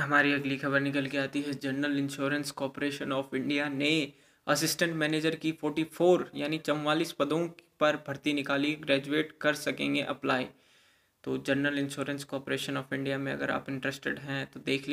हमारी अगली खबर निकल के आती है general insurance corporation of India ने असिस्टेंट मैनेजर की 44 यानी चौवालीस पदों पर भर्ती निकाली ग्रेजुएट कर सकेंगे अप्लाई तो general insurance corporation of India में अगर आप इंटरेस्टेड हैं तो देख लीजिए